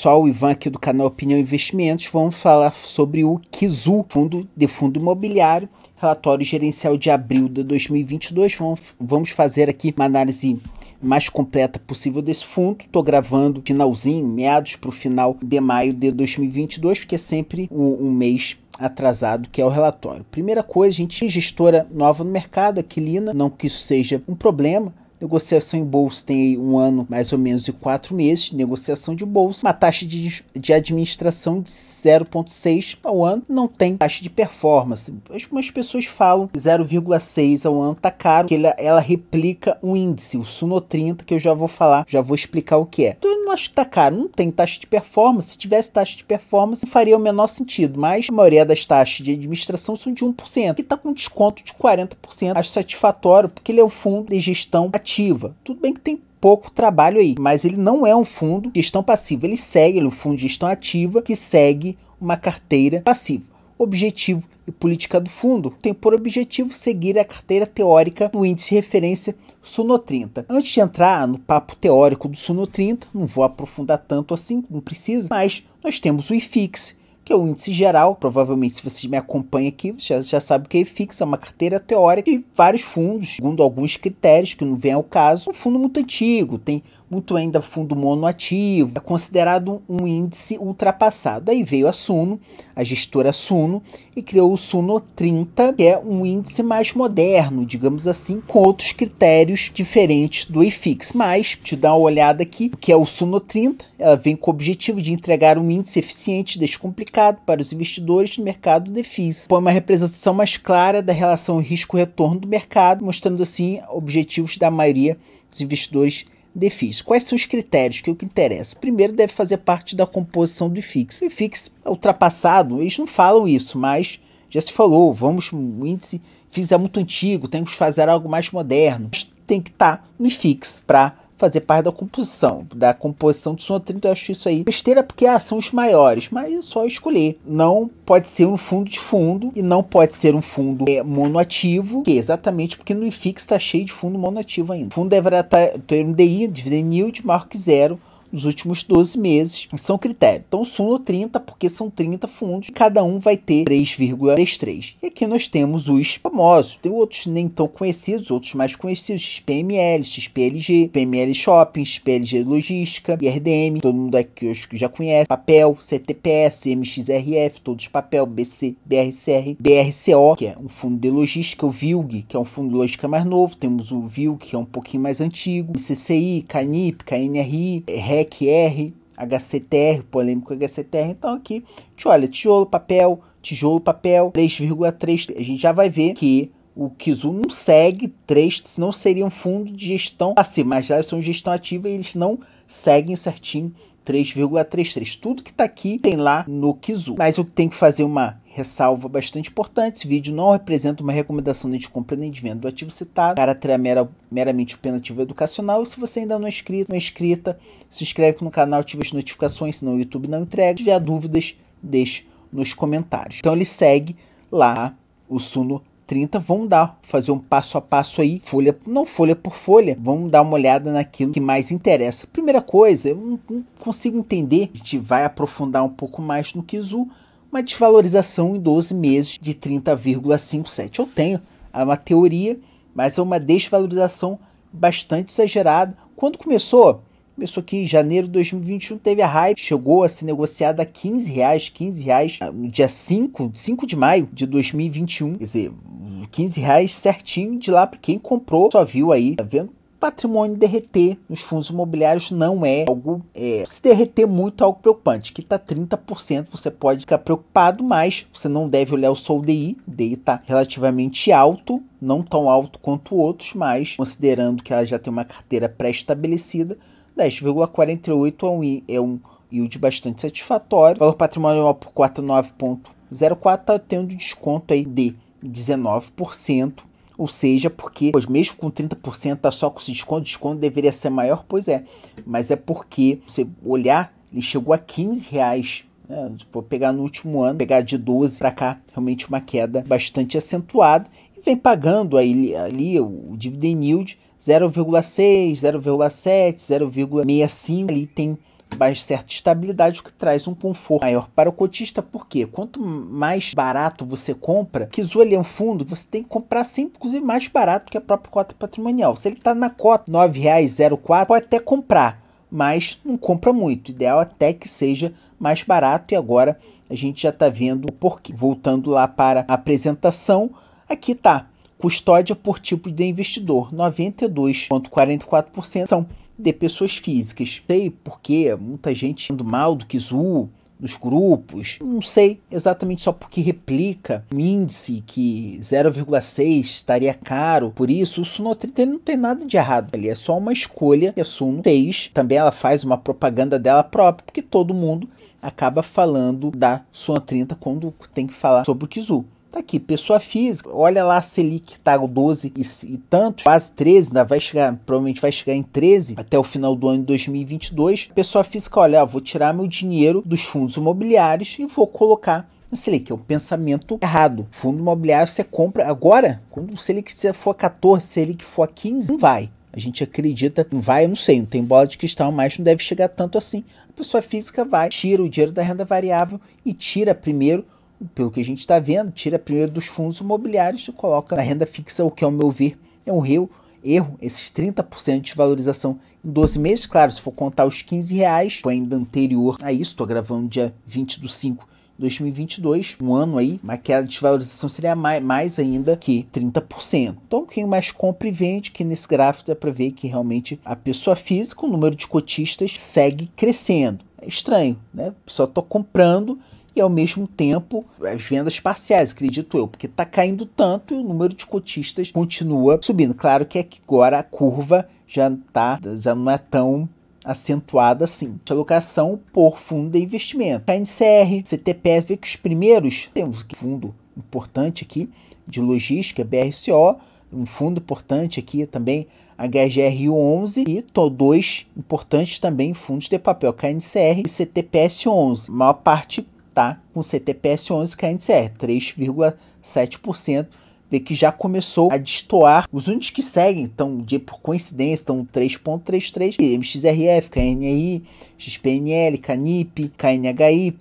pessoal, o Ivan aqui do canal Opinião Investimentos, vamos falar sobre o Kizu, fundo de fundo imobiliário, relatório gerencial de abril de 2022. Vamos, vamos fazer aqui uma análise mais completa possível desse fundo. Estou gravando finalzinho, meados para o final de maio de 2022, porque é sempre um, um mês atrasado, que é o relatório. Primeira coisa, a gente gestora nova no mercado, aquilina, não que isso seja um problema, Negociação em bolsa tem aí um ano mais ou menos e quatro meses de negociação de bolsa. Uma taxa de, de administração de 0,6 ao ano. Não tem taxa de performance. Algumas pessoas falam 0,6 ao ano tá caro, que ela, ela replica um índice, o Suno 30, que eu já vou falar, já vou explicar o que é. Então eu não acho que tá caro, não tem taxa de performance. Se tivesse taxa de performance, não faria o menor sentido. Mas a maioria das taxas de administração são de 1%, que tá com desconto de 40%. Acho satisfatório, porque ele é um fundo de gestão ativa ativa. Tudo bem que tem pouco trabalho aí, mas ele não é um fundo de gestão passiva, ele segue ele é um fundo de gestão ativa que segue uma carteira passiva. Objetivo e política do fundo tem por objetivo seguir a carteira teórica do índice de referência Suno 30. Antes de entrar no papo teórico do Suno 30, não vou aprofundar tanto assim, não precisa, mas nós temos o IFIX, que é o índice geral. Provavelmente, se você me acompanha aqui, já, já sabe que é fixa, uma carteira teórica e vários fundos, segundo alguns critérios que não vem ao caso. É um fundo muito antigo, tem muito ainda fundo monoativo, é considerado um índice ultrapassado. Aí veio a Suno, a gestora Suno, e criou o Suno 30, que é um índice mais moderno, digamos assim, com outros critérios diferentes do IFIX. Mas, te dá uma olhada aqui, o que é o Suno 30, ela vem com o objetivo de entregar um índice eficiente e descomplicado para os investidores no mercado de FIIs. Põe uma representação mais clara da relação risco-retorno do mercado, mostrando assim objetivos da maioria dos investidores DFIX. Quais são os critérios que é o que interessa? Primeiro, deve fazer parte da composição do IFIX. O IFIX é ultrapassado, eles não falam isso, mas já se falou, vamos, o índice FIX é muito antigo, temos que fazer algo mais moderno. Tem que estar tá no IFIX para fazer parte da composição, da composição do Sono 30. Eu acho isso aí besteira porque ah, são os maiores, mas é só escolher. Não pode ser um fundo de fundo e não pode ser um fundo é, monoativo, que é exatamente porque no IFIX está cheio de fundo monoativo ainda. O fundo deverá ter um DI, dividend yield maior que zero, nos últimos 12 meses. São critérios. Então, sono 30, porque são 30 fundos, cada um vai ter 3,33. E aqui nós temos os famosos. Tem outros nem tão conhecidos, outros mais conhecidos, XPML, XPLG, PML Shopping, XPLG Logística, IRDM, todo mundo aqui acho que já conhece, papel, CTPS, MXRF, todos papel, BC, BRCR, BRCO, que é um fundo de logística, o VILG, que é um fundo de logística mais novo, temos o VILG, que é um pouquinho mais antigo, CCI, CANIP, KNRI, REC, pec HCTR, polêmico HCTR. Então aqui, a gente olha, é tijolo, papel, tijolo, papel, 3,3. A gente já vai ver que o Kizu não segue 3, senão seria um fundo de gestão assim, Mas já são gestão ativa e eles não seguem certinho 3,33. Tudo que está aqui tem lá no Kizu. Mas eu tenho que fazer uma ressalva bastante importante. Esse vídeo não representa uma recomendação nem de compra nem de venda do ativo citado. Caráter é mera, meramente penativo educacional. E se você ainda não é inscrito, não é inscrita, se inscreve no canal, ativa as notificações, senão o YouTube não entrega. Se tiver dúvidas, deixe nos comentários. Então ele segue lá o Suno 30, vamos dar, fazer um passo a passo aí, folha, não folha por folha, vamos dar uma olhada naquilo que mais interessa. Primeira coisa, eu não, não consigo entender, a gente vai aprofundar um pouco mais no Kizu, uma desvalorização em 12 meses de 30,57. Eu tenho é uma teoria, mas é uma desvalorização bastante exagerada. Quando começou? Começou aqui em janeiro de 2021, teve a hype, chegou a ser negociada a 15 reais, 15 reais ah, no dia 5, 5 de maio de 2021. Quer dizer, 15 reais certinho de lá para quem comprou, só viu aí, tá vendo? patrimônio derreter nos fundos imobiliários não é algo é, se derreter muito é algo preocupante que está 30% você pode ficar preocupado mas você não deve olhar o seu DI o DI está relativamente alto não tão alto quanto outros mas considerando que ela já tem uma carteira pré-estabelecida 10,48 é um, é um yield bastante satisfatório valor patrimonial é por 49.04 tá tendo desconto aí de 19%, ou seja, porque, pois mesmo com 30% tá só com esse desconto, desconto deveria ser maior, pois é, mas é porque você olhar, ele chegou a 15 reais né? Vou pegar no último ano, pegar de 12 para cá, realmente uma queda bastante acentuada e vem pagando aí, ali o dividend yield 0,6, 0,7, 0,65, ali tem mas certa estabilidade que traz um conforto maior para o cotista, porque quanto mais barato você compra, isso ali é um fundo, você tem que comprar sempre, inclusive, mais barato que a própria cota patrimonial. Se ele está na cota R$ 9,04, pode até comprar, mas não compra muito. O ideal é até que seja mais barato e agora a gente já está vendo o porquê. Voltando lá para a apresentação, aqui está custódia por tipo de investidor, 92,44% são de pessoas físicas. Sei porque muita gente ando mal do Kizu nos grupos, não sei exatamente só porque replica um índice que 0,6 estaria caro, por isso o Suno 30 não tem nada de errado ali, é só uma escolha que a Suno fez, também ela faz uma propaganda dela própria, porque todo mundo acaba falando da Suno 30 quando tem que falar sobre o Kizu. Tá aqui, pessoa física, olha lá a Selic tá 12 e, e tanto, quase 13, ainda vai chegar, provavelmente vai chegar em 13 até o final do ano de 2022. Pessoa física, olha, ó, ah, vou tirar meu dinheiro dos fundos imobiliários e vou colocar no Selic, é um pensamento errado. Fundo imobiliário você compra agora, quando o Selic for 14, Selic for 15, não vai. A gente acredita, não vai, eu não sei, não tem bola de cristal, mas não deve chegar tanto assim. A pessoa física vai, tira o dinheiro da renda variável e tira primeiro pelo que a gente está vendo, tira primeiro dos fundos imobiliários e coloca na renda fixa, o que, ao meu ver, é um erro, erro esses 30% de valorização em 12 meses. Claro, se for contar os 15 reais, foi ainda anterior a isso, estou gravando dia 20 do 5 2022, um ano aí, mas queda de valorização seria mais, mais ainda que 30%. Então, quem mais compra e vende, que nesse gráfico dá para ver que realmente a pessoa física, o número de cotistas segue crescendo. É estranho, né? Só tô comprando ao mesmo tempo as vendas parciais, acredito eu, porque está caindo tanto e o número de cotistas continua subindo. Claro que é que agora a curva já tá, já não é tão acentuada assim. Alocação por fundo de é investimento. KNCR, tá CTPS vê que os primeiros temos um fundo importante aqui de logística, BRCO, um fundo importante aqui também, HGRU11 e dois importantes também fundos de papel, KNCR e CTPS11. A maior parte tá com CTPS 11, que é índice 3,7%, vê que já começou a destoar. Os únicos que seguem estão, por coincidência, estão 3.33, é MXRF, KNI, XPNL, KNIP, KNHY,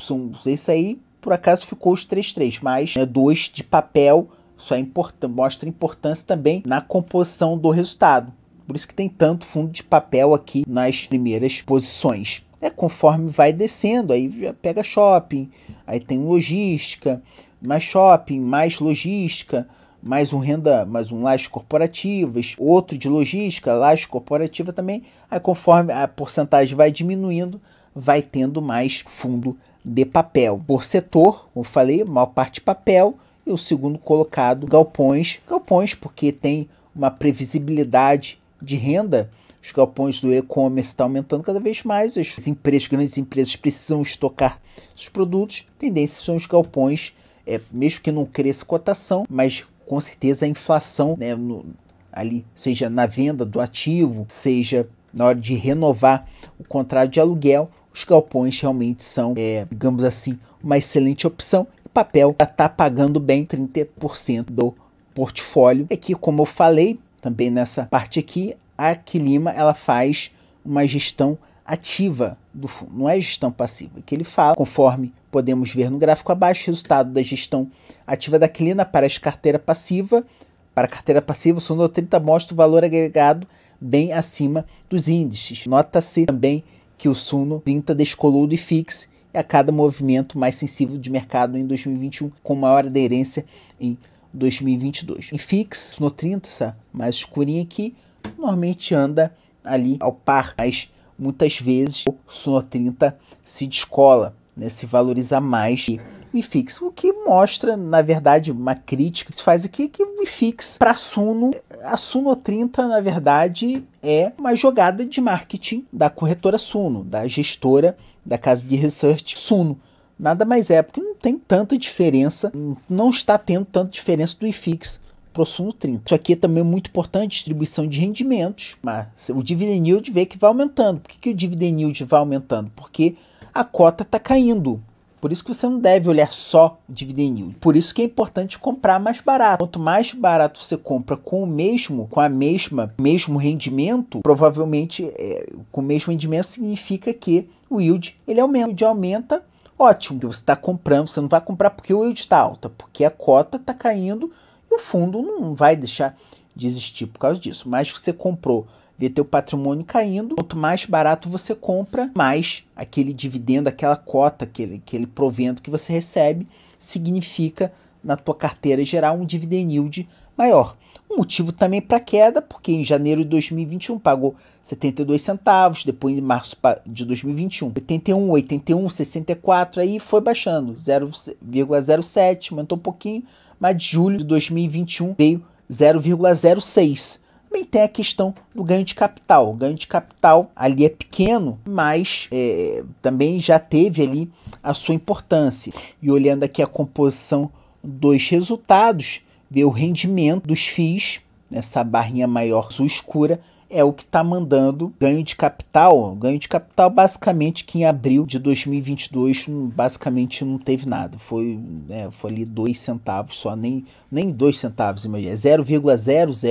isso aí por acaso ficou os 3.3, mas né, dois de papel, isso é importante, mostra importância também na composição do resultado. Por isso que tem tanto fundo de papel aqui nas primeiras posições. É, conforme vai descendo, aí pega shopping, aí tem logística, mais shopping, mais logística, mais um renda, mais um laje corporativo outro de logística, laje corporativa também. Aí conforme a porcentagem vai diminuindo, vai tendo mais fundo de papel. Por setor, como falei, maior parte papel e o segundo colocado galpões. Galpões porque tem uma previsibilidade de renda os galpões é do e-commerce estão tá aumentando cada vez mais. As empresas, grandes empresas, precisam estocar os produtos. tendência são os galpões, é, mesmo que não cresça a cotação, mas com certeza a inflação né, no, ali, seja na venda do ativo, seja na hora de renovar o contrato de aluguel, os galpões realmente são, é, digamos assim, uma excelente opção. O papel já está pagando bem 30% do portfólio. Aqui, é como eu falei, também nessa parte aqui, a Aquilima ela faz uma gestão ativa do fundo, não é gestão passiva, é que ele fala, conforme podemos ver no gráfico abaixo, o resultado da gestão ativa da Aquilina para a carteira passiva, para a carteira passiva, o Suno 30 mostra o valor agregado bem acima dos índices. Nota-se também que o Suno 30 descolou do IFIX a cada movimento mais sensível de mercado em 2021, com maior aderência em 2022. Ifix Suno 30, essa mais escurinha aqui, normalmente anda ali ao par, mas muitas vezes o Suno 30 se descola, né, se valoriza mais que o IFIX, o que mostra, na verdade, uma crítica que se faz aqui que o IFIX para Suno, a Suno 30, na verdade, é uma jogada de marketing da corretora Suno, da gestora da casa de research Suno. Nada mais é, porque não tem tanta diferença, não está tendo tanta diferença do IFIX próximo 30. Isso aqui é também muito importante, distribuição de rendimentos. Mas o dividend yield vê que vai aumentando. Por que, que o dividend yield vai aumentando? Porque a cota está caindo. Por isso que você não deve olhar só dividend yield. Por isso que é importante comprar mais barato. Quanto mais barato você compra com o mesmo, com a mesma, mesmo rendimento, provavelmente é, com o mesmo rendimento significa que o yield ele aumenta. O yield aumenta, ótimo. Você está comprando, você não vai comprar porque o yield está alta, porque a cota está caindo e o fundo não vai deixar de existir por causa disso. Mas você comprou, vê teu patrimônio caindo, quanto mais barato você compra, mais aquele dividendo, aquela cota, aquele, aquele provento que você recebe, significa na tua carteira gerar um dividend yield maior. Um motivo também para queda, porque em janeiro de 2021 pagou 72 centavos, depois em março de 2021, 81, 81, 64, aí foi baixando, 0,07, aumentou um pouquinho, mas de julho de 2021 veio 0,06. Também tem a questão do ganho de capital. O ganho de capital ali é pequeno, mas é, também já teve ali a sua importância. E olhando aqui a composição dos resultados, vê o rendimento dos FIIs, nessa barrinha maior sua escura, é o que está mandando ganho de capital. Ganho de capital, basicamente, que em abril de 2022, basicamente não teve nada. Foi, né, foi ali 2 centavos só, nem, nem 2 centavos, imagina. 0,002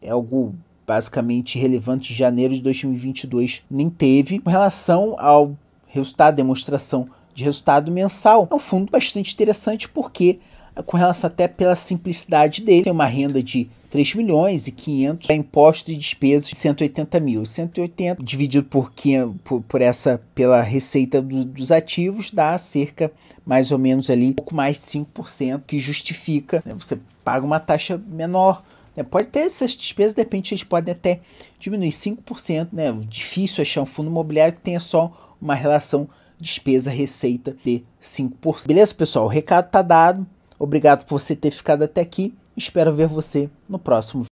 é, é algo basicamente relevante de janeiro de 2022 nem teve. Com relação ao resultado, demonstração de resultado mensal, é um fundo bastante interessante porque com relação até pela simplicidade dele. Tem uma renda de 3 milhões e 500 é impostos e despesas de 180 mil. 180 dividido por, por, por essa pela receita do, dos ativos dá cerca mais ou menos ali um pouco mais de 5% que justifica, né? você paga uma taxa menor. Né? Pode ter essas despesas, de repente eles podem até diminuir 5%, né? Difícil achar um fundo imobiliário que tenha só uma relação despesa-receita de 5%. Beleza, pessoal? O recado está dado. Obrigado por você ter ficado até aqui. Espero ver você no próximo